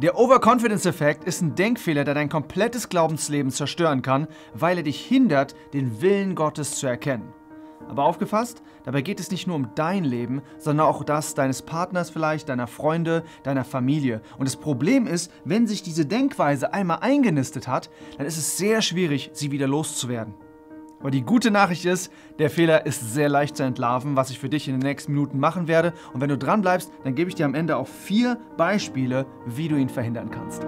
Der Overconfidence-Effekt ist ein Denkfehler, der dein komplettes Glaubensleben zerstören kann, weil er dich hindert, den Willen Gottes zu erkennen. Aber aufgefasst, dabei geht es nicht nur um dein Leben, sondern auch das deines Partners vielleicht, deiner Freunde, deiner Familie. Und das Problem ist, wenn sich diese Denkweise einmal eingenistet hat, dann ist es sehr schwierig, sie wieder loszuwerden. Aber die gute Nachricht ist, der Fehler ist sehr leicht zu entlarven, was ich für dich in den nächsten Minuten machen werde. Und wenn du dran bleibst, dann gebe ich dir am Ende auch vier Beispiele, wie du ihn verhindern kannst.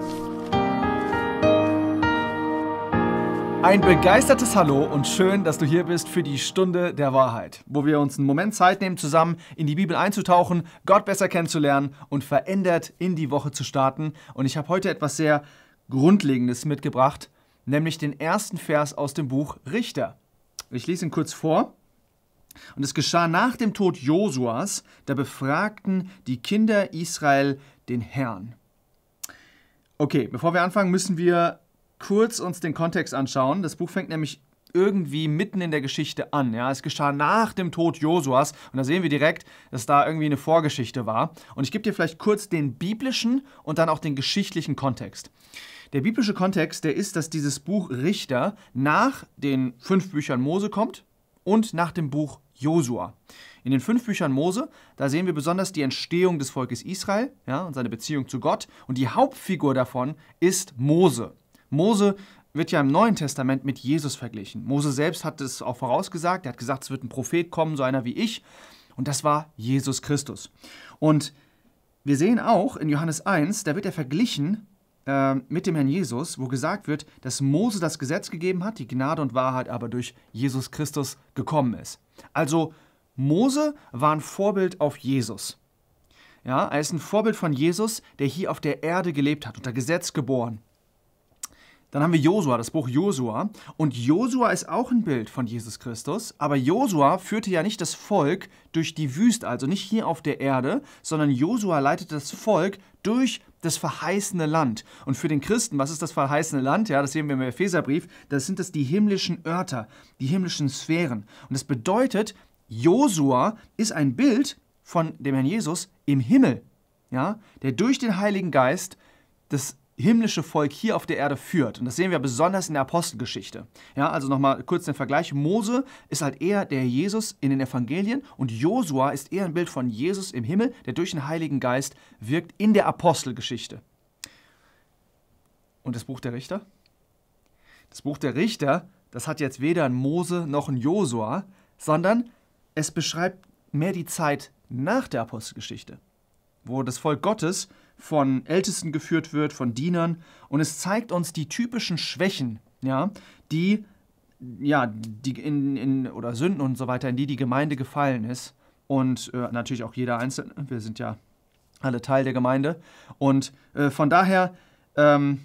Ein begeistertes Hallo und schön, dass du hier bist für die Stunde der Wahrheit, wo wir uns einen Moment Zeit nehmen, zusammen in die Bibel einzutauchen, Gott besser kennenzulernen und verändert in die Woche zu starten. Und ich habe heute etwas sehr Grundlegendes mitgebracht, nämlich den ersten Vers aus dem Buch Richter. Ich lese ihn kurz vor. Und es geschah nach dem Tod Josuas, da befragten die Kinder Israel den Herrn. Okay, bevor wir anfangen, müssen wir kurz uns den Kontext anschauen. Das Buch fängt nämlich irgendwie mitten in der Geschichte an. Ja? Es geschah nach dem Tod Josuas und da sehen wir direkt, dass da irgendwie eine Vorgeschichte war. Und ich gebe dir vielleicht kurz den biblischen und dann auch den geschichtlichen Kontext. Der biblische Kontext, der ist, dass dieses Buch Richter nach den fünf Büchern Mose kommt und nach dem Buch Josua. In den fünf Büchern Mose, da sehen wir besonders die Entstehung des Volkes Israel ja, und seine Beziehung zu Gott. Und die Hauptfigur davon ist Mose. Mose wird ja im Neuen Testament mit Jesus verglichen. Mose selbst hat es auch vorausgesagt. Er hat gesagt, es wird ein Prophet kommen, so einer wie ich. Und das war Jesus Christus. Und wir sehen auch in Johannes 1, da wird er verglichen ähm, mit dem Herrn Jesus, wo gesagt wird, dass Mose das Gesetz gegeben hat, die Gnade und Wahrheit aber durch Jesus Christus gekommen ist. Also Mose war ein Vorbild auf Jesus. Ja, er ist ein Vorbild von Jesus, der hier auf der Erde gelebt hat, unter Gesetz geboren. Dann haben wir Josua, das Buch Josua. Und Josua ist auch ein Bild von Jesus Christus. Aber Josua führte ja nicht das Volk durch die Wüste, also nicht hier auf der Erde, sondern Josua leitet das Volk durch das verheißene Land. Und für den Christen, was ist das verheißene Land? Ja, das sehen wir im Epheserbrief. Das sind das die himmlischen Örter, die himmlischen Sphären. Und das bedeutet, Josua ist ein Bild von dem Herrn Jesus im Himmel, ja, der durch den Heiligen Geist das himmlische Volk hier auf der Erde führt. Und das sehen wir besonders in der Apostelgeschichte. Ja, also nochmal kurz den Vergleich. Mose ist halt eher der Jesus in den Evangelien und Josua ist eher ein Bild von Jesus im Himmel, der durch den Heiligen Geist wirkt in der Apostelgeschichte. Und das Buch der Richter? Das Buch der Richter, das hat jetzt weder ein Mose noch ein Josua, sondern es beschreibt mehr die Zeit nach der Apostelgeschichte, wo das Volk Gottes von Ältesten geführt wird, von Dienern. Und es zeigt uns die typischen Schwächen, ja, die, ja, die in, in, oder Sünden und so weiter, in die die Gemeinde gefallen ist. Und äh, natürlich auch jeder Einzelne. Wir sind ja alle Teil der Gemeinde. Und äh, von daher, ähm,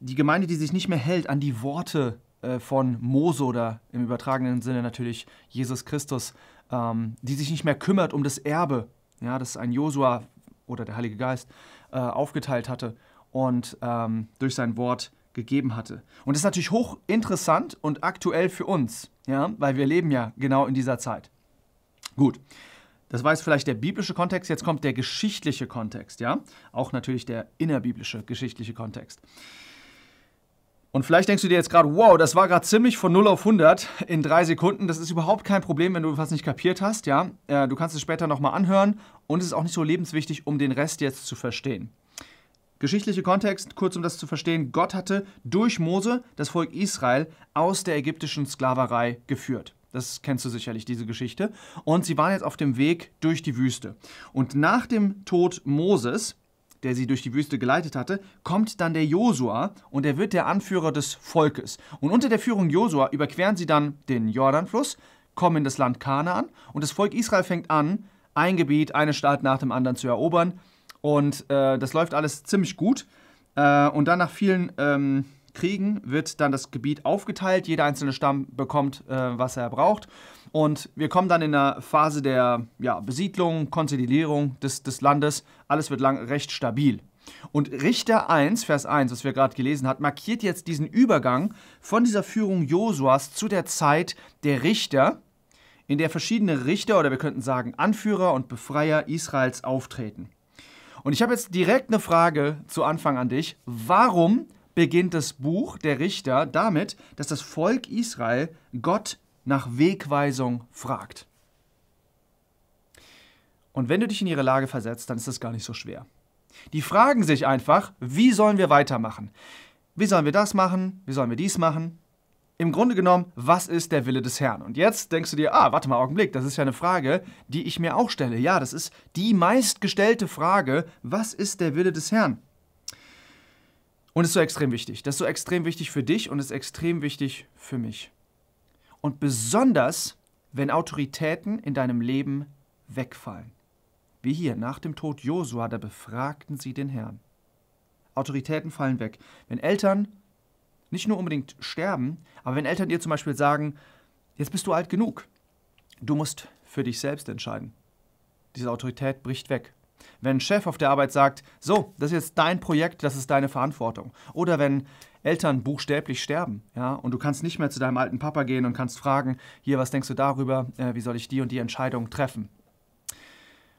die Gemeinde, die sich nicht mehr hält an die Worte äh, von Mose oder im übertragenen Sinne natürlich Jesus Christus, ähm, die sich nicht mehr kümmert um das Erbe, ja, das ist ein Josua oder der Heilige Geist äh, aufgeteilt hatte und ähm, durch sein Wort gegeben hatte. Und das ist natürlich hochinteressant und aktuell für uns, ja, weil wir leben ja genau in dieser Zeit. Gut. Das war jetzt vielleicht der biblische Kontext, jetzt kommt der geschichtliche Kontext, ja? Auch natürlich der innerbiblische geschichtliche Kontext. Und vielleicht denkst du dir jetzt gerade, wow, das war gerade ziemlich von 0 auf 100 in drei Sekunden. Das ist überhaupt kein Problem, wenn du was nicht kapiert hast. Ja? Äh, du kannst es später nochmal anhören und es ist auch nicht so lebenswichtig, um den Rest jetzt zu verstehen. Geschichtlicher Kontext, kurz um das zu verstehen, Gott hatte durch Mose das Volk Israel aus der ägyptischen Sklaverei geführt. Das kennst du sicherlich, diese Geschichte. Und sie waren jetzt auf dem Weg durch die Wüste. Und nach dem Tod Moses der sie durch die Wüste geleitet hatte, kommt dann der Josua und er wird der Anführer des Volkes. Und unter der Führung Josua überqueren sie dann den Jordanfluss, kommen in das Land Kanaan und das Volk Israel fängt an, ein Gebiet, eine Stadt nach dem anderen zu erobern. Und äh, das läuft alles ziemlich gut. Äh, und dann nach vielen ähm, Kriegen wird dann das Gebiet aufgeteilt, jeder einzelne Stamm bekommt, äh, was er braucht. Und wir kommen dann in der Phase der ja, Besiedlung, Konsolidierung des, des Landes. Alles wird lang recht stabil. Und Richter 1, Vers 1, was wir gerade gelesen haben, markiert jetzt diesen Übergang von dieser Führung Josuas zu der Zeit der Richter, in der verschiedene Richter oder wir könnten sagen Anführer und Befreier Israels auftreten. Und ich habe jetzt direkt eine Frage zu Anfang an dich. Warum beginnt das Buch der Richter damit, dass das Volk Israel Gott nach Wegweisung fragt. Und wenn du dich in ihre Lage versetzt, dann ist das gar nicht so schwer. Die fragen sich einfach, wie sollen wir weitermachen? Wie sollen wir das machen? Wie sollen wir dies machen? Im Grunde genommen, was ist der Wille des Herrn? Und jetzt denkst du dir, ah, warte mal, Augenblick, das ist ja eine Frage, die ich mir auch stelle. Ja, das ist die meistgestellte Frage, was ist der Wille des Herrn? Und ist so extrem wichtig. Das ist so extrem wichtig für dich und ist extrem wichtig für mich. Und besonders, wenn Autoritäten in deinem Leben wegfallen. Wie hier, nach dem Tod Josua, da befragten sie den Herrn. Autoritäten fallen weg. Wenn Eltern nicht nur unbedingt sterben, aber wenn Eltern dir zum Beispiel sagen, jetzt bist du alt genug, du musst für dich selbst entscheiden. Diese Autorität bricht weg. Wenn Chef auf der Arbeit sagt, so, das ist jetzt dein Projekt, das ist deine Verantwortung. Oder wenn Eltern buchstäblich sterben, ja, und du kannst nicht mehr zu deinem alten Papa gehen und kannst fragen, hier, was denkst du darüber, äh, wie soll ich die und die Entscheidung treffen?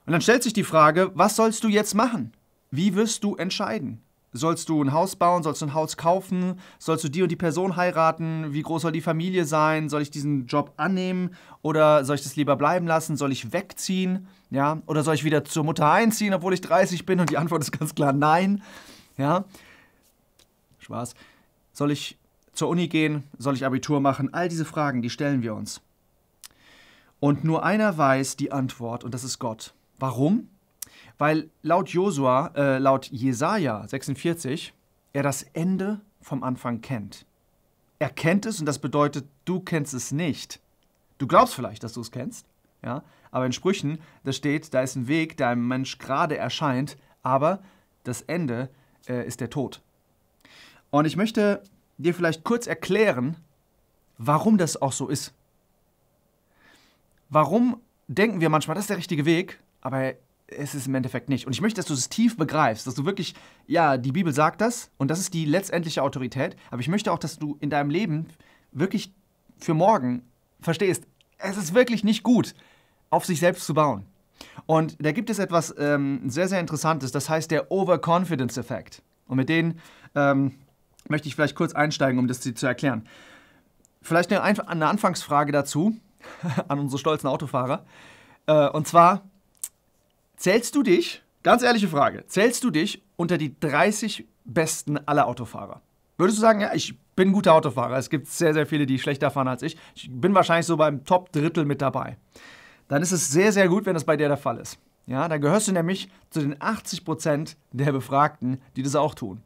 Und dann stellt sich die Frage, was sollst du jetzt machen? Wie wirst du entscheiden? sollst du ein Haus bauen, sollst du ein Haus kaufen, sollst du die und die Person heiraten, wie groß soll die Familie sein, soll ich diesen Job annehmen oder soll ich das lieber bleiben lassen, soll ich wegziehen, ja, oder soll ich wieder zur Mutter einziehen, obwohl ich 30 bin und die Antwort ist ganz klar nein, ja. Spaß. Soll ich zur Uni gehen, soll ich Abitur machen? All diese Fragen, die stellen wir uns. Und nur einer weiß die Antwort und das ist Gott. Warum? weil laut Josua, äh, laut Jesaja 46, er das Ende vom Anfang kennt. Er kennt es und das bedeutet, du kennst es nicht. Du glaubst vielleicht, dass du es kennst, ja, aber in Sprüchen, da steht, da ist ein Weg, der einem Mensch gerade erscheint, aber das Ende äh, ist der Tod. Und ich möchte dir vielleicht kurz erklären, warum das auch so ist. Warum denken wir manchmal, das ist der richtige Weg, aber ist es im Endeffekt nicht. Und ich möchte, dass du es tief begreifst, dass du wirklich, ja, die Bibel sagt das und das ist die letztendliche Autorität, aber ich möchte auch, dass du in deinem Leben wirklich für morgen verstehst, es ist wirklich nicht gut, auf sich selbst zu bauen. Und da gibt es etwas ähm, sehr, sehr Interessantes, das heißt der Overconfidence-Effekt. Und mit denen ähm, möchte ich vielleicht kurz einsteigen, um das zu erklären. Vielleicht eine, eine Anfangsfrage dazu an unsere stolzen Autofahrer. Äh, und zwar, Zählst du dich, ganz ehrliche Frage, zählst du dich unter die 30 besten aller Autofahrer? Würdest du sagen, ja, ich bin ein guter Autofahrer, es gibt sehr, sehr viele, die schlechter fahren als ich, ich bin wahrscheinlich so beim Top-Drittel mit dabei, dann ist es sehr, sehr gut, wenn das bei dir der Fall ist. Ja, dann gehörst du nämlich zu den 80% Prozent der Befragten, die das auch tun.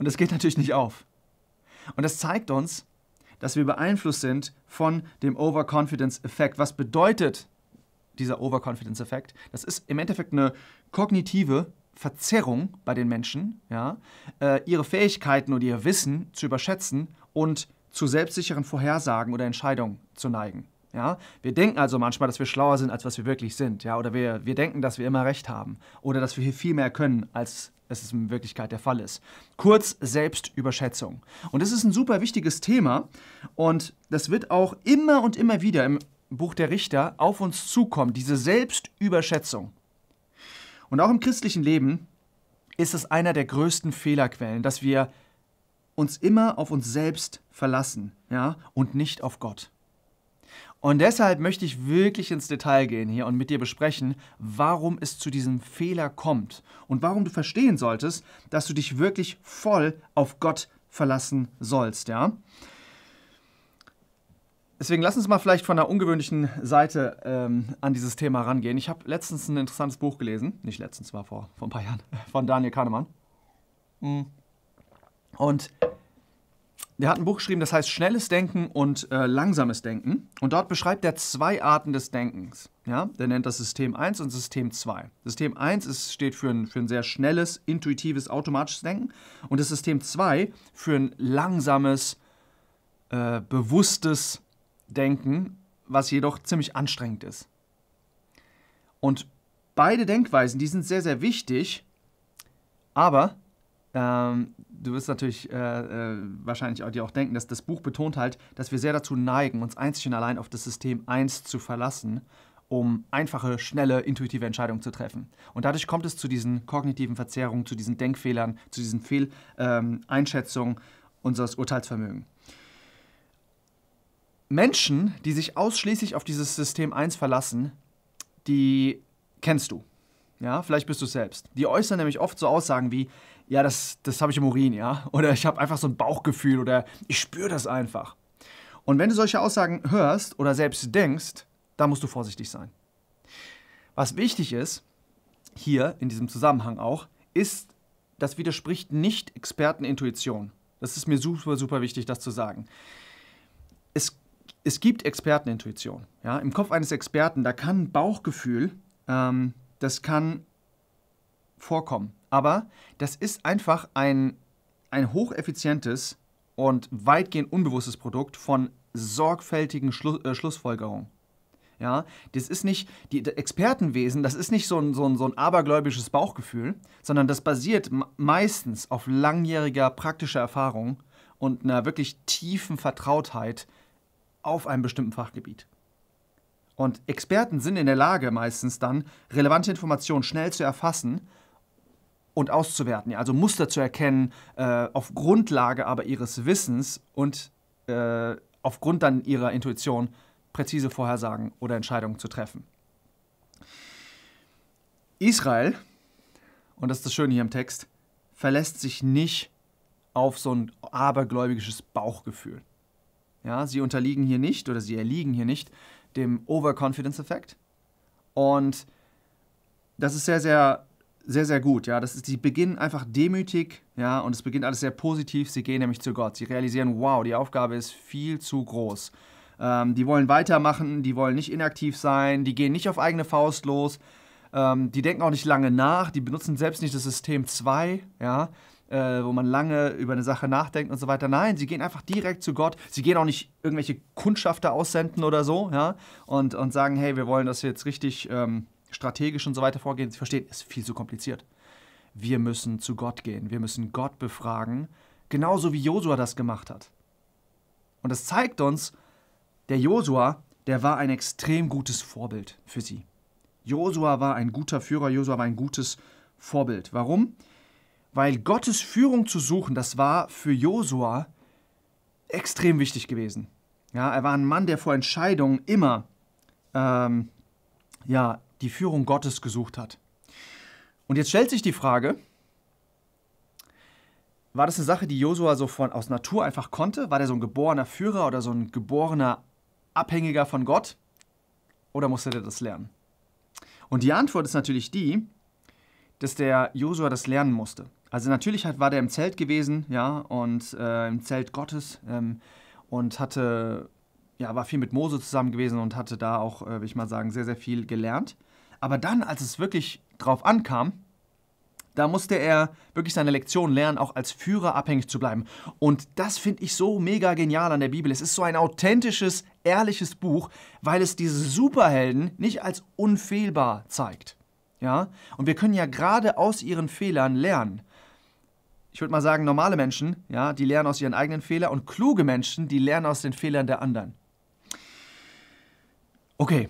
Und das geht natürlich nicht auf. Und das zeigt uns, dass wir beeinflusst sind von dem Overconfidence-Effekt. Was bedeutet, dieser Overconfidence-Effekt. Das ist im Endeffekt eine kognitive Verzerrung bei den Menschen, ja, äh, ihre Fähigkeiten oder ihr Wissen zu überschätzen und zu selbstsicheren Vorhersagen oder Entscheidungen zu neigen. Ja? Wir denken also manchmal, dass wir schlauer sind, als was wir wirklich sind. Ja? Oder wir, wir denken, dass wir immer recht haben. Oder dass wir hier viel mehr können, als es in Wirklichkeit der Fall ist. Kurz Selbstüberschätzung. Und das ist ein super wichtiges Thema und das wird auch immer und immer wieder im Buch der Richter auf uns zukommt, diese Selbstüberschätzung. Und auch im christlichen Leben ist es einer der größten Fehlerquellen, dass wir uns immer auf uns selbst verlassen ja, und nicht auf Gott. Und deshalb möchte ich wirklich ins Detail gehen hier und mit dir besprechen, warum es zu diesem Fehler kommt und warum du verstehen solltest, dass du dich wirklich voll auf Gott verlassen sollst. Ja? Deswegen lass uns mal vielleicht von der ungewöhnlichen Seite ähm, an dieses Thema rangehen. Ich habe letztens ein interessantes Buch gelesen, nicht letztens, war vor, vor ein paar Jahren, von Daniel Kahnemann. Mm. Und der hat ein Buch geschrieben, das heißt Schnelles Denken und äh, Langsames Denken. Und dort beschreibt er zwei Arten des Denkens. Ja? Der nennt das System 1 und System 2. System 1 ist, steht für ein, für ein sehr schnelles, intuitives, automatisches Denken. Und das System 2 für ein langsames, äh, bewusstes denken, was jedoch ziemlich anstrengend ist. Und beide Denkweisen, die sind sehr, sehr wichtig, aber ähm, du wirst natürlich äh, äh, wahrscheinlich auch dir auch denken, dass das Buch betont halt, dass wir sehr dazu neigen, uns einzig und allein auf das System 1 zu verlassen, um einfache, schnelle, intuitive Entscheidungen zu treffen. Und dadurch kommt es zu diesen kognitiven Verzerrungen, zu diesen Denkfehlern, zu diesen Fehleinschätzungen ähm, unseres Urteilsvermögens. Menschen, die sich ausschließlich auf dieses System 1 verlassen, die kennst du. Ja, vielleicht bist du es selbst. Die äußern nämlich oft so Aussagen wie, ja, das, das habe ich im Urin, ja. Oder ich habe einfach so ein Bauchgefühl oder ich spüre das einfach. Und wenn du solche Aussagen hörst oder selbst denkst, da musst du vorsichtig sein. Was wichtig ist, hier in diesem Zusammenhang auch, ist, das widerspricht nicht Expertenintuition. Das ist mir super, super wichtig, das zu sagen es gibt Expertenintuition. Ja? Im Kopf eines Experten, da kann Bauchgefühl, ähm, das kann vorkommen. Aber das ist einfach ein, ein hocheffizientes und weitgehend unbewusstes Produkt von sorgfältigen Schlu äh, Schlussfolgerungen. Ja, das ist nicht, die, Expertenwesen, das ist nicht so ein, so, ein, so ein abergläubisches Bauchgefühl, sondern das basiert meistens auf langjähriger praktischer Erfahrung und einer wirklich tiefen Vertrautheit auf einem bestimmten Fachgebiet. Und Experten sind in der Lage, meistens dann relevante Informationen schnell zu erfassen und auszuwerten, ja, also Muster zu erkennen, äh, auf Grundlage aber ihres Wissens und äh, aufgrund dann ihrer Intuition präzise Vorhersagen oder Entscheidungen zu treffen. Israel, und das ist das Schöne hier im Text, verlässt sich nicht auf so ein abergläubisches Bauchgefühl. Ja, sie unterliegen hier nicht oder sie erliegen hier nicht dem Overconfidence-Effekt. Und das ist sehr, sehr, sehr, sehr gut. Ja, das ist, sie beginnen einfach demütig, ja, und es beginnt alles sehr positiv. Sie gehen nämlich zu Gott. Sie realisieren, wow, die Aufgabe ist viel zu groß. Ähm, die wollen weitermachen, die wollen nicht inaktiv sein, die gehen nicht auf eigene Faust los. Ähm, die denken auch nicht lange nach, die benutzen selbst nicht das System 2, ja, äh, wo man lange über eine Sache nachdenkt und so weiter. Nein, sie gehen einfach direkt zu Gott. Sie gehen auch nicht irgendwelche Kundschafter aussenden oder so, ja, und, und sagen, hey, wir wollen das jetzt richtig ähm, strategisch und so weiter vorgehen. Sie verstehen, es ist viel zu kompliziert. Wir müssen zu Gott gehen. Wir müssen Gott befragen, genauso wie Josua das gemacht hat. Und das zeigt uns, der Josua, der war ein extrem gutes Vorbild für sie. Josua war ein guter Führer, Josua war ein gutes Vorbild. Warum? weil Gottes Führung zu suchen, das war für Josua extrem wichtig gewesen. Ja, er war ein Mann, der vor Entscheidungen immer ähm, ja, die Führung Gottes gesucht hat. Und jetzt stellt sich die Frage, war das eine Sache, die Josua so von, aus Natur einfach konnte? War der so ein geborener Führer oder so ein geborener Abhängiger von Gott? Oder musste der das lernen? Und die Antwort ist natürlich die, dass der Josua das lernen musste. Also natürlich war der im Zelt gewesen, ja, und äh, im Zelt Gottes ähm, und hatte, ja, war viel mit Mose zusammen gewesen und hatte da auch, äh, will ich mal sagen, sehr, sehr viel gelernt. Aber dann, als es wirklich drauf ankam, da musste er wirklich seine Lektion lernen, auch als Führer abhängig zu bleiben. Und das finde ich so mega genial an der Bibel. Es ist so ein authentisches, ehrliches Buch, weil es diese Superhelden nicht als unfehlbar zeigt. Ja? Und wir können ja gerade aus ihren Fehlern lernen ich würde mal sagen, normale Menschen, ja, die lernen aus ihren eigenen Fehlern und kluge Menschen, die lernen aus den Fehlern der anderen. Okay,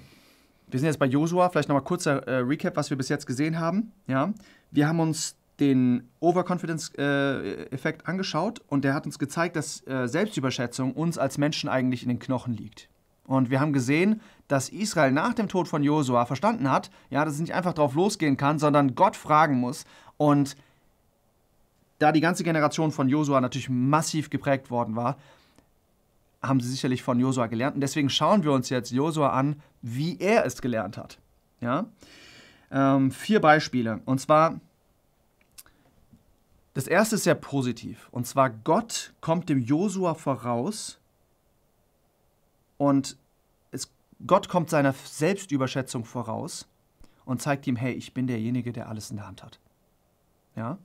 wir sind jetzt bei Josua. Vielleicht nochmal kurzer äh, Recap, was wir bis jetzt gesehen haben. Ja, wir haben uns den Overconfidence-Effekt äh, angeschaut und der hat uns gezeigt, dass äh, Selbstüberschätzung uns als Menschen eigentlich in den Knochen liegt. Und wir haben gesehen, dass Israel nach dem Tod von Josua verstanden hat, ja, dass es nicht einfach drauf losgehen kann, sondern Gott fragen muss und da die ganze Generation von Josua natürlich massiv geprägt worden war, haben sie sicherlich von Josua gelernt. Und deswegen schauen wir uns jetzt Josua an, wie er es gelernt hat. Ja? Ähm, vier Beispiele. Und zwar, das erste ist sehr positiv. Und zwar, Gott kommt dem Josua voraus und es, Gott kommt seiner Selbstüberschätzung voraus und zeigt ihm, hey, ich bin derjenige, der alles in der Hand hat. Ja?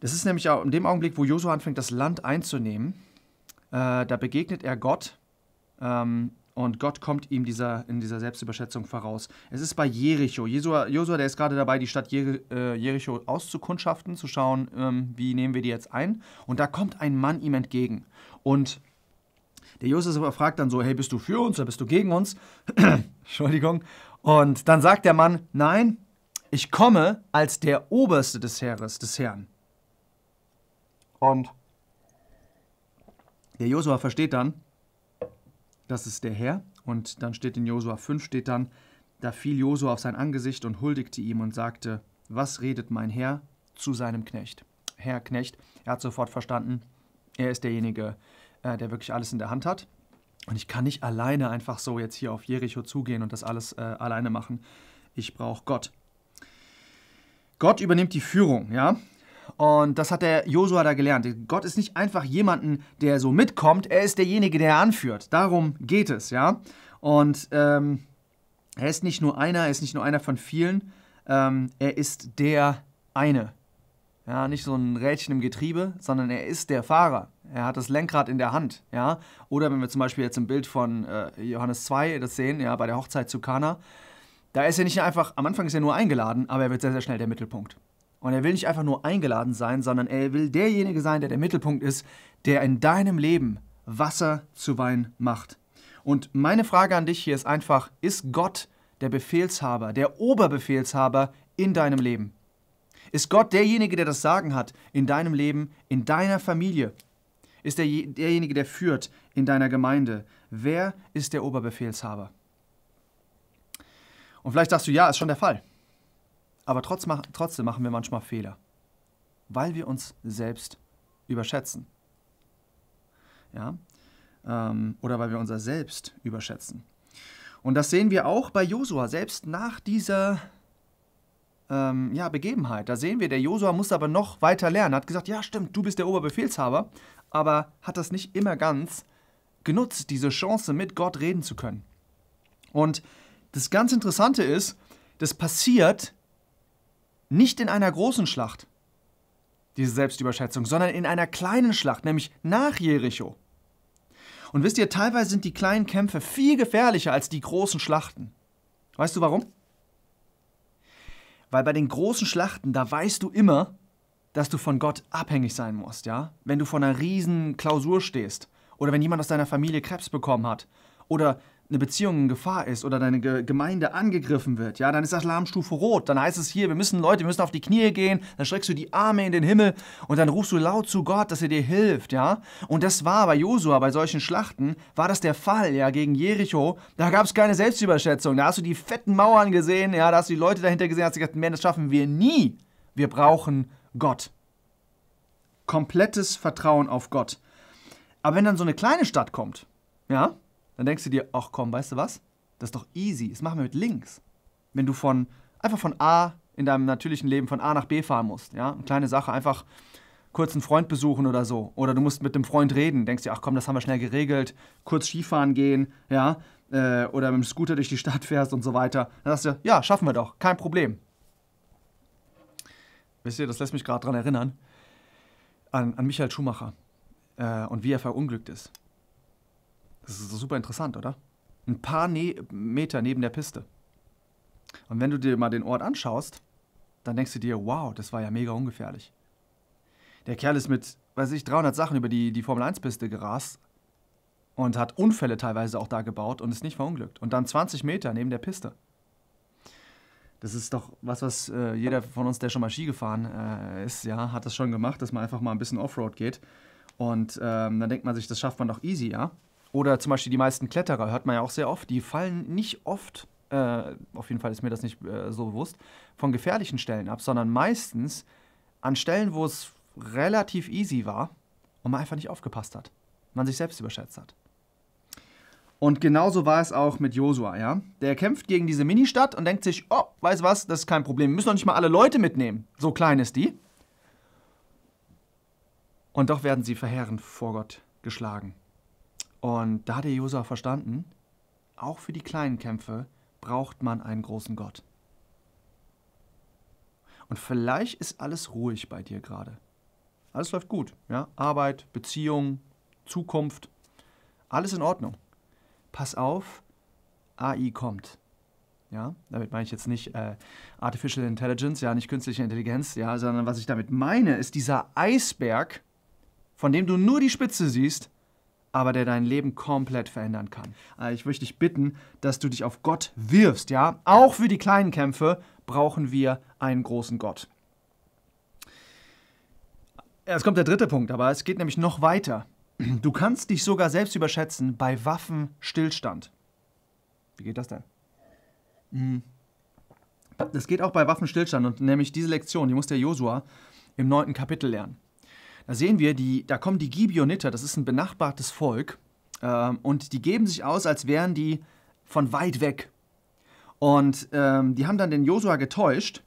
Das ist nämlich auch in dem Augenblick, wo Josua anfängt, das Land einzunehmen, äh, da begegnet er Gott ähm, und Gott kommt ihm dieser, in dieser Selbstüberschätzung voraus. Es ist bei Jericho. Josua, der ist gerade dabei, die Stadt Jer äh, Jericho auszukundschaften, zu schauen, ähm, wie nehmen wir die jetzt ein. Und da kommt ein Mann ihm entgegen. Und der Josua fragt dann so, hey, bist du für uns oder bist du gegen uns? Entschuldigung. Und dann sagt der Mann, nein, ich komme als der Oberste des Heeres, des Herrn. Und der Josua versteht dann, das ist der Herr. Und dann steht in Josua 5 steht dann, da fiel Josua auf sein Angesicht und huldigte ihm und sagte, was redet mein Herr zu seinem Knecht? Herr Knecht, er hat sofort verstanden, er ist derjenige, äh, der wirklich alles in der Hand hat. Und ich kann nicht alleine einfach so jetzt hier auf Jericho zugehen und das alles äh, alleine machen. Ich brauche Gott. Gott übernimmt die Führung, ja. Und das hat der Josua da gelernt. Gott ist nicht einfach jemanden, der so mitkommt, er ist derjenige, der anführt. Darum geht es, ja. Und ähm, er ist nicht nur einer, er ist nicht nur einer von vielen, ähm, er ist der eine. Ja, nicht so ein Rädchen im Getriebe, sondern er ist der Fahrer. Er hat das Lenkrad in der Hand, ja. Oder wenn wir zum Beispiel jetzt im Bild von äh, Johannes 2 das sehen, ja, bei der Hochzeit zu Kana, da ist er nicht einfach, am Anfang ist er nur eingeladen, aber er wird sehr, sehr schnell der Mittelpunkt. Und er will nicht einfach nur eingeladen sein, sondern er will derjenige sein, der der Mittelpunkt ist, der in deinem Leben Wasser zu Wein macht. Und meine Frage an dich hier ist einfach, ist Gott der Befehlshaber, der Oberbefehlshaber in deinem Leben? Ist Gott derjenige, der das Sagen hat in deinem Leben, in deiner Familie? Ist er derjenige, der führt in deiner Gemeinde? Wer ist der Oberbefehlshaber? Und vielleicht sagst du, ja, ist schon der Fall. Aber trotz, trotzdem machen wir manchmal Fehler, weil wir uns selbst überschätzen. Ja? Ähm, oder weil wir unser Selbst überschätzen. Und das sehen wir auch bei Josua, selbst nach dieser ähm, ja, Begebenheit. Da sehen wir, der Josua muss aber noch weiter lernen. Er hat gesagt, ja stimmt, du bist der Oberbefehlshaber, aber hat das nicht immer ganz genutzt, diese Chance, mit Gott reden zu können. Und das ganz Interessante ist, das passiert nicht in einer großen Schlacht, diese Selbstüberschätzung, sondern in einer kleinen Schlacht, nämlich nach Jericho. Und wisst ihr, teilweise sind die kleinen Kämpfe viel gefährlicher als die großen Schlachten. Weißt du warum? Weil bei den großen Schlachten, da weißt du immer, dass du von Gott abhängig sein musst, ja? Wenn du vor einer riesen Klausur stehst oder wenn jemand aus deiner Familie Krebs bekommen hat oder eine Beziehung in Gefahr ist oder deine Gemeinde angegriffen wird, ja, dann ist das Alarmstufe rot. Dann heißt es hier, wir müssen Leute, wir müssen auf die Knie gehen, dann streckst du die Arme in den Himmel und dann rufst du laut zu Gott, dass er dir hilft, ja. Und das war bei Josua, bei solchen Schlachten, war das der Fall, ja, gegen Jericho. Da gab es keine Selbstüberschätzung. Da hast du die fetten Mauern gesehen, ja, da hast du die Leute dahinter gesehen, hast du gesagt, Mensch, das schaffen wir nie. Wir brauchen Gott. Komplettes Vertrauen auf Gott. Aber wenn dann so eine kleine Stadt kommt, ja, dann denkst du dir, ach komm, weißt du was? Das ist doch easy, das machen wir mit links. Wenn du von einfach von A in deinem natürlichen Leben von A nach B fahren musst, ja, eine kleine Sache, einfach kurz einen Freund besuchen oder so, oder du musst mit dem Freund reden, denkst dir, ach komm, das haben wir schnell geregelt, kurz Skifahren gehen, ja, äh, oder mit dem Scooter durch die Stadt fährst und so weiter, dann sagst du, ja, schaffen wir doch, kein Problem. Wisst ihr, das lässt mich gerade dran erinnern, an, an Michael Schumacher äh, und wie er verunglückt ist. Das ist super interessant, oder? Ein paar ne Meter neben der Piste. Und wenn du dir mal den Ort anschaust, dann denkst du dir, wow, das war ja mega ungefährlich. Der Kerl ist mit, weiß ich, 300 Sachen über die, die Formel-1-Piste gerast und hat Unfälle teilweise auch da gebaut und ist nicht verunglückt. Und dann 20 Meter neben der Piste. Das ist doch was, was äh, jeder von uns, der schon mal Ski gefahren äh, ist, ja, hat das schon gemacht, dass man einfach mal ein bisschen Offroad geht. Und ähm, dann denkt man sich, das schafft man doch easy, ja. Oder zum Beispiel die meisten Kletterer hört man ja auch sehr oft, die fallen nicht oft, äh, auf jeden Fall ist mir das nicht äh, so bewusst, von gefährlichen Stellen ab, sondern meistens an Stellen, wo es relativ easy war und man einfach nicht aufgepasst hat, man sich selbst überschätzt hat. Und genauso war es auch mit Josua, ja. Der kämpft gegen diese Ministadt und denkt sich, oh, weiß was, das ist kein Problem, wir müssen doch nicht mal alle Leute mitnehmen. So klein ist die. Und doch werden sie verheerend vor Gott geschlagen. Und da hat der Josua verstanden, auch für die kleinen Kämpfe braucht man einen großen Gott. Und vielleicht ist alles ruhig bei dir gerade. Alles läuft gut. Ja? Arbeit, Beziehung, Zukunft. Alles in Ordnung. Pass auf, AI kommt. Ja, damit meine ich jetzt nicht äh, Artificial Intelligence, ja, nicht künstliche Intelligenz, ja, sondern was ich damit meine, ist dieser Eisberg, von dem du nur die Spitze siehst, aber der dein Leben komplett verändern kann. Äh, ich möchte dich bitten, dass du dich auf Gott wirfst, ja? Auch für die kleinen Kämpfe brauchen wir einen großen Gott. Jetzt kommt der dritte Punkt, aber es geht nämlich noch weiter. Du kannst dich sogar selbst überschätzen bei Waffenstillstand. Wie geht das denn? Hm. Das geht auch bei Waffenstillstand und nämlich diese Lektion, die muss der Josua im neunten Kapitel lernen. Da sehen wir, die, da kommen die Gibioniter, das ist ein benachbartes Volk, ähm, und die geben sich aus, als wären die von weit weg. Und ähm, die haben dann den Josua getäuscht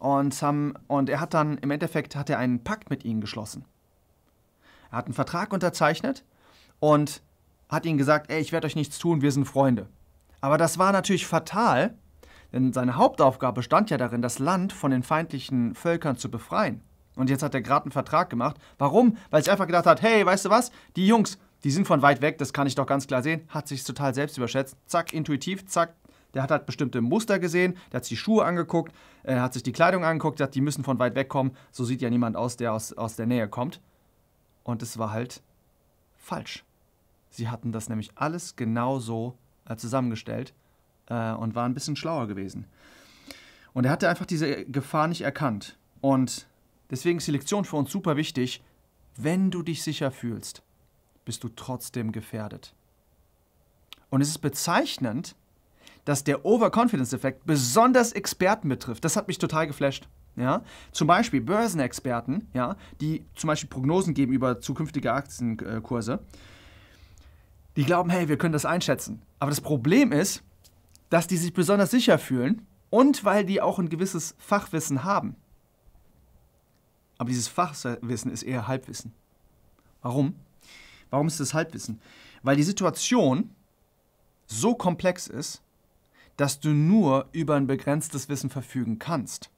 und, haben, und er hat dann, im Endeffekt hat er einen Pakt mit ihnen geschlossen. Er hat einen Vertrag unterzeichnet und hat ihnen gesagt, ey, ich werde euch nichts tun, wir sind Freunde. Aber das war natürlich fatal, denn seine Hauptaufgabe stand ja darin, das Land von den feindlichen Völkern zu befreien. Und jetzt hat er gerade einen Vertrag gemacht. Warum? Weil sich einfach gedacht hat, hey, weißt du was? Die Jungs, die sind von weit weg, das kann ich doch ganz klar sehen. Hat sich total selbst überschätzt. Zack, intuitiv, zack. Der hat halt bestimmte Muster gesehen, der hat sich die Schuhe angeguckt, er hat sich die Kleidung angeguckt, der hat, die müssen von weit weg kommen. So sieht ja niemand aus, der aus, aus der Nähe kommt. Und es war halt falsch. Sie hatten das nämlich alles genau so äh, zusammengestellt äh, und waren ein bisschen schlauer gewesen. Und er hatte einfach diese Gefahr nicht erkannt. Und Deswegen ist die Lektion für uns super wichtig. Wenn du dich sicher fühlst, bist du trotzdem gefährdet. Und es ist bezeichnend, dass der Overconfidence-Effekt besonders Experten betrifft. Das hat mich total geflasht. Ja? Zum Beispiel Börsenexperten, ja, die zum Beispiel Prognosen geben über zukünftige Aktienkurse, die glauben, hey, wir können das einschätzen. Aber das Problem ist, dass die sich besonders sicher fühlen und weil die auch ein gewisses Fachwissen haben. Aber dieses Fachwissen ist eher Halbwissen. Warum? Warum ist das Halbwissen? Weil die Situation so komplex ist, dass du nur über ein begrenztes Wissen verfügen kannst.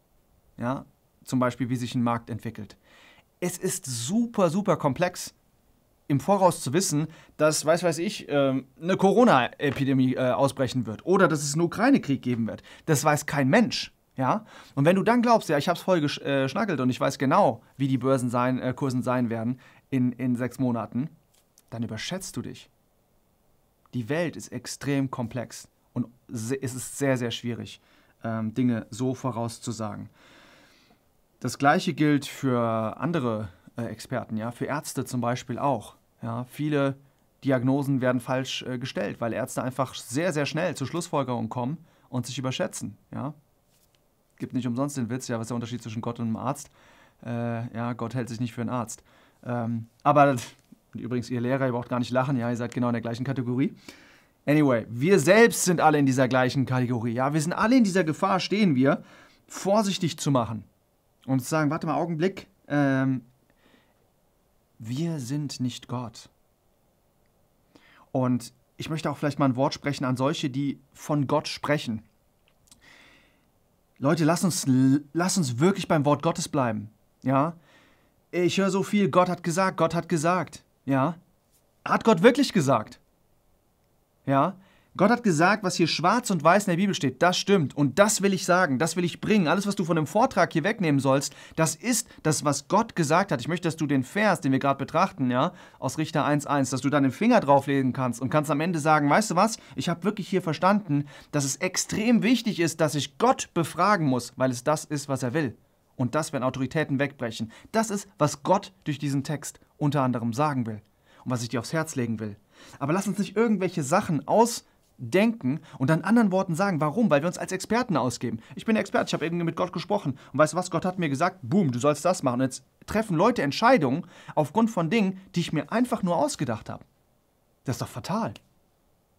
Ja? Zum Beispiel, wie sich ein Markt entwickelt. Es ist super, super komplex, im Voraus zu wissen, dass, weiß weiß ich, ähm, eine Corona-Epidemie äh, ausbrechen wird oder dass es einen Ukraine-Krieg geben wird. Das weiß kein Mensch. Ja? Und wenn du dann glaubst, ja, ich habe es voll geschnackelt äh, und ich weiß genau, wie die Börsen sein, äh, Kursen sein werden in, in sechs Monaten, dann überschätzt du dich. Die Welt ist extrem komplex und es ist sehr, sehr schwierig, ähm, Dinge so vorauszusagen. Das gleiche gilt für andere äh, Experten, ja, für Ärzte zum Beispiel auch. Ja, viele Diagnosen werden falsch äh, gestellt, weil Ärzte einfach sehr, sehr schnell zu Schlussfolgerungen kommen und sich überschätzen. Ja gibt nicht umsonst den Witz, ja, was ist der Unterschied zwischen Gott und einem Arzt? Äh, ja, Gott hält sich nicht für einen Arzt. Ähm, aber übrigens, ihr Lehrer, ihr braucht gar nicht lachen, ja, ihr seid genau in der gleichen Kategorie. Anyway, wir selbst sind alle in dieser gleichen Kategorie, ja, wir sind alle in dieser Gefahr, stehen wir, vorsichtig zu machen und zu sagen, warte mal, Augenblick, ähm, wir sind nicht Gott. Und ich möchte auch vielleicht mal ein Wort sprechen an solche, die von Gott sprechen. Leute, lass uns, lass uns wirklich beim Wort Gottes bleiben. Ja? Ich höre so viel, Gott hat gesagt, Gott hat gesagt. Ja? Hat Gott wirklich gesagt? Ja? Gott hat gesagt, was hier schwarz und weiß in der Bibel steht, das stimmt. Und das will ich sagen, das will ich bringen. Alles, was du von dem Vortrag hier wegnehmen sollst, das ist das, was Gott gesagt hat. Ich möchte, dass du den Vers, den wir gerade betrachten, ja, aus Richter 1.1, dass du dann den Finger drauflegen kannst und kannst am Ende sagen, weißt du was, ich habe wirklich hier verstanden, dass es extrem wichtig ist, dass ich Gott befragen muss, weil es das ist, was er will. Und das werden Autoritäten wegbrechen. Das ist, was Gott durch diesen Text unter anderem sagen will und was ich dir aufs Herz legen will. Aber lass uns nicht irgendwelche Sachen aus denken und dann anderen Worten sagen. Warum? Weil wir uns als Experten ausgeben. Ich bin Experte, ich habe irgendwie mit Gott gesprochen. Und weißt du was? Gott hat mir gesagt, boom, du sollst das machen. Und jetzt treffen Leute Entscheidungen aufgrund von Dingen, die ich mir einfach nur ausgedacht habe. Das ist doch fatal.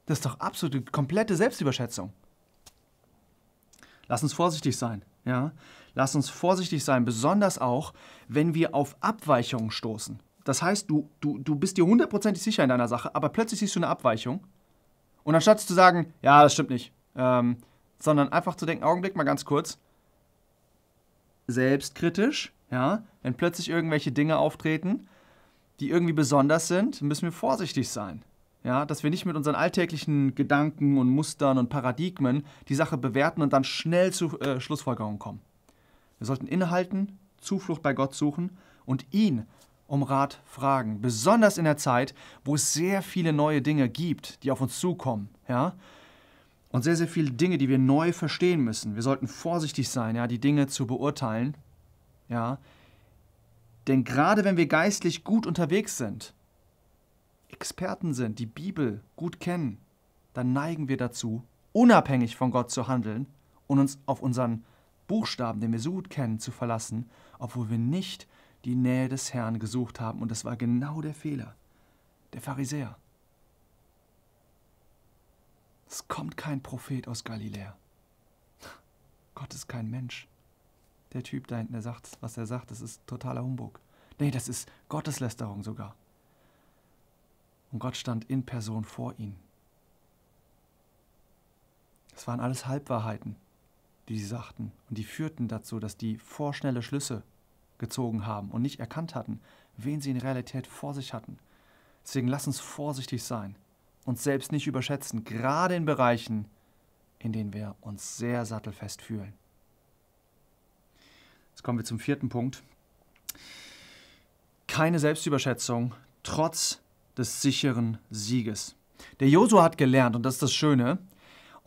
Das ist doch absolute komplette Selbstüberschätzung. Lass uns vorsichtig sein. Ja? Lass uns vorsichtig sein, besonders auch, wenn wir auf Abweichungen stoßen. Das heißt, du, du, du bist dir hundertprozentig sicher in deiner Sache, aber plötzlich siehst du eine Abweichung und anstatt zu sagen, ja, das stimmt nicht, ähm, sondern einfach zu denken, Augenblick mal ganz kurz, selbstkritisch, ja, wenn plötzlich irgendwelche Dinge auftreten, die irgendwie besonders sind, müssen wir vorsichtig sein. Ja, dass wir nicht mit unseren alltäglichen Gedanken und Mustern und Paradigmen die Sache bewerten und dann schnell zu äh, Schlussfolgerungen kommen. Wir sollten innehalten, Zuflucht bei Gott suchen und ihn um Rat fragen. Besonders in der Zeit, wo es sehr viele neue Dinge gibt, die auf uns zukommen. Ja? Und sehr, sehr viele Dinge, die wir neu verstehen müssen. Wir sollten vorsichtig sein, ja, die Dinge zu beurteilen. Ja? Denn gerade wenn wir geistlich gut unterwegs sind, Experten sind, die Bibel gut kennen, dann neigen wir dazu, unabhängig von Gott zu handeln und uns auf unseren Buchstaben, den wir so gut kennen, zu verlassen, obwohl wir nicht die Nähe des Herrn gesucht haben. Und das war genau der Fehler, der Pharisäer. Es kommt kein Prophet aus Galiläa. Gott ist kein Mensch. Der Typ da hinten, der sagt, was er sagt, das ist totaler Humbug. Nee, das ist Gotteslästerung sogar. Und Gott stand in Person vor ihnen. Das waren alles Halbwahrheiten, die sie sagten. Und die führten dazu, dass die vorschnelle Schlüsse gezogen haben und nicht erkannt hatten, wen sie in Realität vor sich hatten. Deswegen lass uns vorsichtig sein, uns selbst nicht überschätzen, gerade in Bereichen, in denen wir uns sehr sattelfest fühlen. Jetzt kommen wir zum vierten Punkt. Keine Selbstüberschätzung trotz des sicheren Sieges. Der Josua hat gelernt, und das ist das Schöne,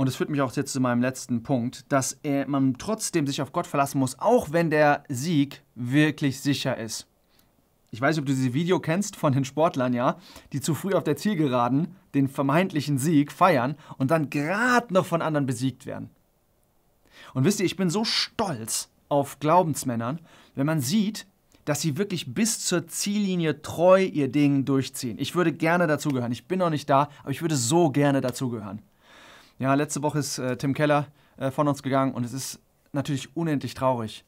und es führt mich auch jetzt zu meinem letzten Punkt, dass er, man trotzdem sich auf Gott verlassen muss, auch wenn der Sieg wirklich sicher ist. Ich weiß nicht, ob du dieses Video kennst von den Sportlern, ja, die zu früh auf der Zielgeraden den vermeintlichen Sieg feiern und dann gerade noch von anderen besiegt werden. Und wisst ihr, ich bin so stolz auf Glaubensmännern, wenn man sieht, dass sie wirklich bis zur Ziellinie treu ihr Ding durchziehen. Ich würde gerne dazugehören. Ich bin noch nicht da, aber ich würde so gerne dazugehören. Ja, letzte Woche ist äh, Tim Keller äh, von uns gegangen und es ist natürlich unendlich traurig.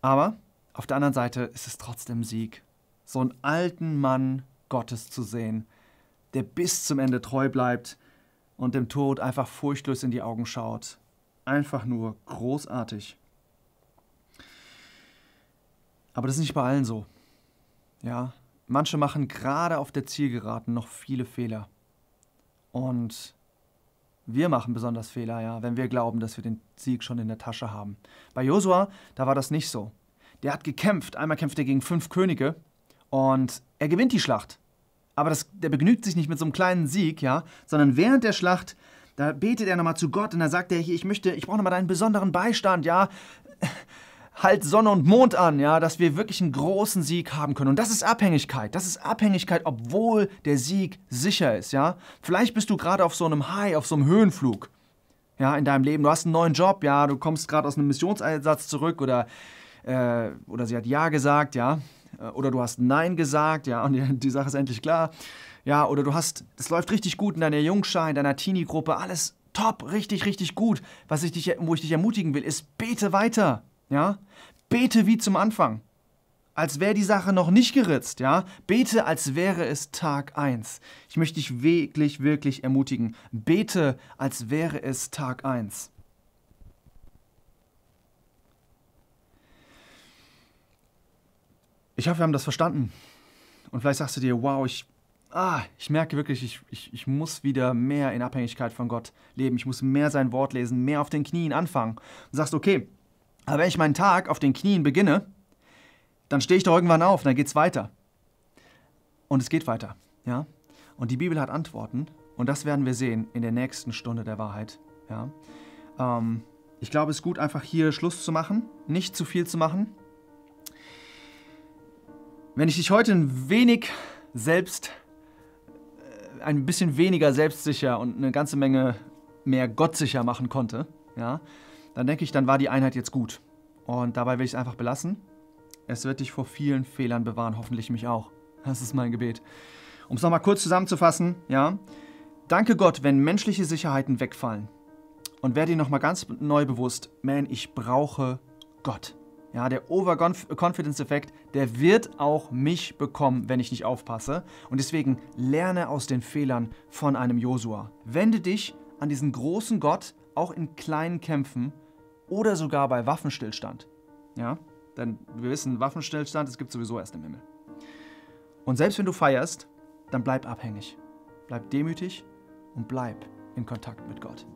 Aber auf der anderen Seite ist es trotzdem Sieg. So einen alten Mann Gottes zu sehen, der bis zum Ende treu bleibt und dem Tod einfach furchtlos in die Augen schaut. Einfach nur großartig. Aber das ist nicht bei allen so. Ja, manche machen gerade auf der Zielgeraden noch viele Fehler. Und wir machen besonders Fehler, ja, wenn wir glauben, dass wir den Sieg schon in der Tasche haben. Bei Josua, da war das nicht so. Der hat gekämpft. Einmal kämpft er gegen fünf Könige und er gewinnt die Schlacht. Aber das, der begnügt sich nicht mit so einem kleinen Sieg, ja, sondern während der Schlacht, da betet er nochmal zu Gott und da sagt er, hier, ich möchte, ich brauche nochmal deinen besonderen Beistand, ja halt Sonne und Mond an, ja, dass wir wirklich einen großen Sieg haben können. Und das ist Abhängigkeit. Das ist Abhängigkeit, obwohl der Sieg sicher ist, ja. Vielleicht bist du gerade auf so einem High, auf so einem Höhenflug, ja, in deinem Leben. Du hast einen neuen Job, ja, du kommst gerade aus einem Missionseinsatz zurück oder, äh, oder sie hat Ja gesagt, ja. Äh, oder du hast Nein gesagt, ja, und die, Sache ist endlich klar. Ja, oder du hast, es läuft richtig gut in deiner Jungschar, in deiner Teenie-Gruppe, alles top, richtig, richtig gut. Was ich dich, wo ich dich ermutigen will, ist, bete weiter ja? Bete wie zum Anfang, als wäre die Sache noch nicht geritzt, ja? Bete, als wäre es Tag 1. Ich möchte dich wirklich, wirklich ermutigen. Bete, als wäre es Tag 1. Ich hoffe, wir haben das verstanden. Und vielleicht sagst du dir, wow, ich, ah, ich merke wirklich, ich, ich, ich muss wieder mehr in Abhängigkeit von Gott leben. Ich muss mehr sein Wort lesen, mehr auf den Knien anfangen. Und sagst, okay, aber wenn ich meinen Tag auf den Knien beginne, dann stehe ich doch irgendwann auf und dann geht's weiter. Und es geht weiter, ja? Und die Bibel hat Antworten und das werden wir sehen in der nächsten Stunde der Wahrheit, ja? Ähm, ich glaube, es ist gut, einfach hier Schluss zu machen, nicht zu viel zu machen. Wenn ich dich heute ein wenig selbst, äh, ein bisschen weniger selbstsicher und eine ganze Menge mehr gottsicher machen konnte, ja, dann denke ich, dann war die Einheit jetzt gut. Und dabei will ich es einfach belassen. Es wird dich vor vielen Fehlern bewahren, hoffentlich mich auch. Das ist mein Gebet. Um es nochmal kurz zusammenzufassen, ja. Danke Gott, wenn menschliche Sicherheiten wegfallen. Und werde dir nochmal ganz neu bewusst, man, ich brauche Gott. Ja, der Overconfidence-Effekt, der wird auch mich bekommen, wenn ich nicht aufpasse. Und deswegen lerne aus den Fehlern von einem Josua. Wende dich an diesen großen Gott, auch in kleinen Kämpfen, oder sogar bei Waffenstillstand. Ja, denn wir wissen, Waffenstillstand, es gibt sowieso erst im Himmel. Und selbst wenn du feierst, dann bleib abhängig, bleib demütig und bleib in Kontakt mit Gott.